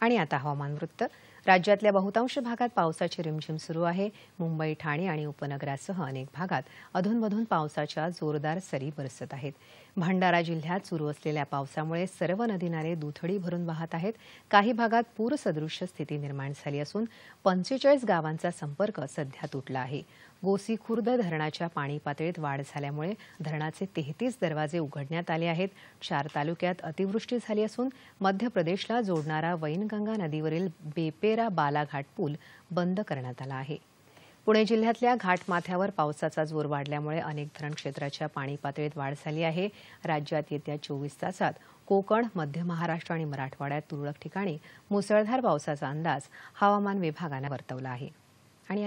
आणि आता हवामान वृत्त राज्यातल्या बहुतांश भागात पावसाची रिमझिम सुरू आहे मुंबई ठाणे आणि उपनगरासह अनेक भागात अधूनमधून पावसाच्या जोरदार सरी बरसत आहेत भंडारा जिल्ह्यात सुरू असलेल्या पावसामुळे सर्व नदीनारे दुथडी भरून वाहत आहेत काही भागात पूरसदृश्य स्थिती निर्माण झाली असून पंचेचाळीस गावांचा संपर्क सध्या तुटला आहे गोसीखुर्द धरणाच्या पाणी पातळीत वाढ झाल्यामुळे धरणाचे तेहतीस दरवाजे उघडण्यात आले आहेत चार तालुक्यात अतिवृष्टी झाली असून मध्य प्रदेशला जोडणारा वैन गंगा नदीवरील बेपेरा बालाघाट पूल बंद करण्यात आला आहे पुणे जिल्ह्यातल्या घाटमाथ्यावर पावसाचा जोर वाढल्यामुळे अनेक धरण क्षेत्राच्या पाणी पातळीत वाढ झाली आहे राज्यात येत्या चोवीस तासात कोकण मध्य महाराष्ट्र आणि मराठवाड्यात तुरळक ठिकाणी मुसळधार पावसाचा अंदाज हवामान विभागानं वर्तवला आहे आणि